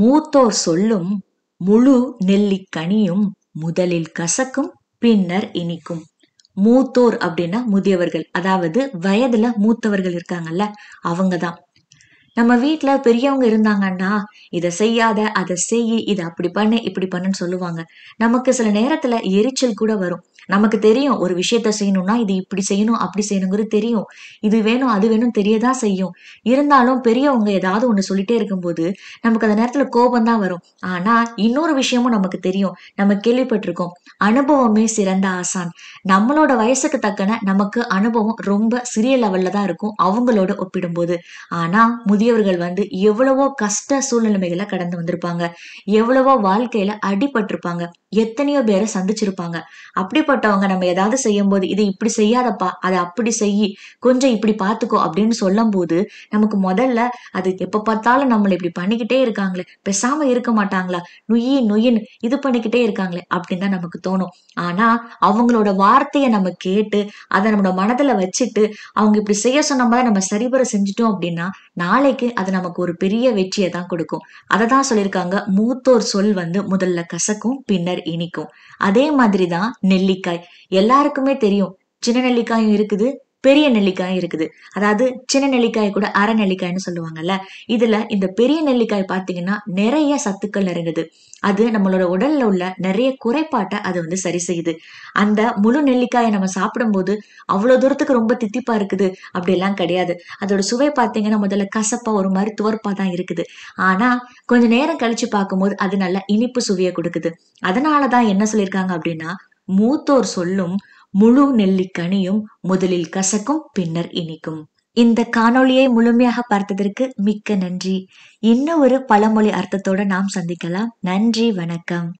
மூத்தோர் சொல்லும் முழு நெல்லிக்கனியும் கனியும் முதலில் கசக்கும் பின்னர் இனிக்கும் மூத்தோர் அப்படின்னா முதியவர்கள் அதாவது வயதுல மூத்தவர்கள் இருக்காங்கல்ல அவங்கதான் நம்ம வீட்டுல பெரியவங்க இருந்தாங்கன்னா இதை செய்யாத அதை செய்யி இதை அப்படி பண்ணு இப்படி பண்ணுன்னு சொல்லுவாங்க நமக்கு சில நேரத்துல எரிச்சல் கூட வரும் நமக்கு தெரியும் ஒரு விஷயத்த செய்யணும்னா இது இப்படி செய்யணும் அப்படி செய்யணுங்கிறது தெரியும் இது வேணும் அது வேணும் தெரியதான் செய்யும் இருந்தாலும் பெரியவங்க ஏதாவது ஒண்ணு சொல்லிட்டே இருக்கும்போது நமக்கு அந்த நேரத்துல கோபம் தான் வரும் ஆனா இன்னொரு விஷயமும் நமக்கு தெரியும் நம்ம கேள்விப்பட்டிருக்கோம் அனுபவமே சிறந்த ஆசான் நம்மளோட வயசுக்கு தக்கன நமக்கு அனுபவம் ரொம்ப சிறிய லெவல்ல தான் இருக்கும் அவங்களோட ஒப்பிடும்போது ஆனா முதியவர்கள் வந்து எவ்வளவோ கஷ்ட சூழ்நிலைமைகளை கடந்து வந்திருப்பாங்க எவ்வளவோ வாழ்க்கையில அடிபட்டிருப்பாங்க எத்தனையோ பேரை சந்திச்சிருப்பாங்க அப்படிப்பட்டவங்க நம்ம ஏதாவது செய்யும் போது இது இப்படி செய்யாதப்பா அதை அப்படி செய் கொஞ்சம் இப்படி பார்த்துக்கோ அப்படின்னு சொல்லும் போது நமக்கு முதல்ல அது எப்ப பார்த்தாலும் நம்மளை இப்படி பண்ணிக்கிட்டே இருக்காங்களே பேசாம இருக்க மாட்டாங்களா நுயி நுயின்னு இது பண்ணிக்கிட்டே இருக்காங்களே அப்படின்னு தான் நமக்கு தோணும் ஆனா அவங்களோட வார்த்தையை நம்ம கேட்டு அதை நம்மளோட மனதுல வச்சுட்டு அவங்க இப்படி செய்ய சொன்ன மாதிரி நம்ம சரிபர செஞ்சுட்டோம் அப்படின்னா நாளைக்கு அது நமக்கு ஒரு பெரிய வெற்றியை தான் கொடுக்கும் அதை தான் சொல்லியிருக்காங்க மூத்தோர் சொல் வந்து முதல்ல கசக்கும் பின்னர் இனிக்கும் அதே மாதிரி தான் நெல்லிக்காய் எல்லாருக்குமே தெரியும் சின்ன நெல்லிக்காயும் இருக்குது பெரிய நெல்லிக்காய் இருக்குது அதாவது சின்ன நெல்லிக்காய் கூட அரை நெல்லிக்காய்னு சொல்லுவாங்கல்ல இதுல இந்த பெரிய நெல்லிக்காய் பார்த்தீங்கன்னா நிறைய சத்துக்கள் இருந்தது அது நம்மளோட உடல்ல உள்ள நிறைய குறைபாட்டை அது வந்து சரி செய்யுது அந்த முழு நெல்லிக்காயை நம்ம சாப்பிடும்போது அவ்வளவு தூரத்துக்கு ரொம்ப தித்திப்பா இருக்குது அப்படியெல்லாம் கிடையாது அதோட சுவை பார்த்தீங்கன்னா முதல்ல கசப்பா ஒரு மாதிரி துவர்ப்பா தான் இருக்குது ஆனா கொஞ்ச நேரம் கழிச்சு பார்க்கும்போது அது நல்லா இனிப்பு சுவையை கொடுக்குது அதனாலதான் என்ன சொல்லியிருக்காங்க அப்படின்னா மூத்தோர் சொல்லும் முழு நெல்லிக்கனியும் முதலில் கசக்கும் பின்னர் இனிக்கும் இந்த காணொளியை முழுமையாக பார்த்ததற்கு மிக்க நன்றி இன்னும் ஒரு பழமொழி அர்த்தத்தோட நாம் சந்திக்கலாம் நன்றி வணக்கம்